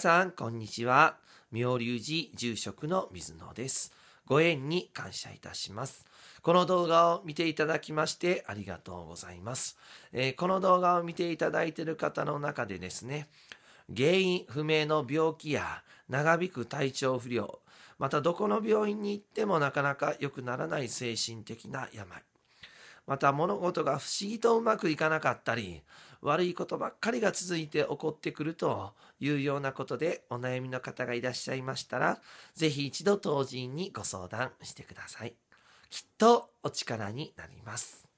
さん、こんにちは。妙隆寺住職の水野です。ご縁に感謝いたします。この動画を見ていただきましてありがとうございます。えー、この動画を見ていただいている方の中でですね、原因不明の病気や長引く体調不良、またどこの病院に行ってもなかなか良くならない精神的な病、また物事が不思議とうまくいかなかったり悪いことばっかりが続いて起こってくるというようなことでお悩みの方がいらっしゃいましたら是非一度当人にご相談してくださいきっとお力になります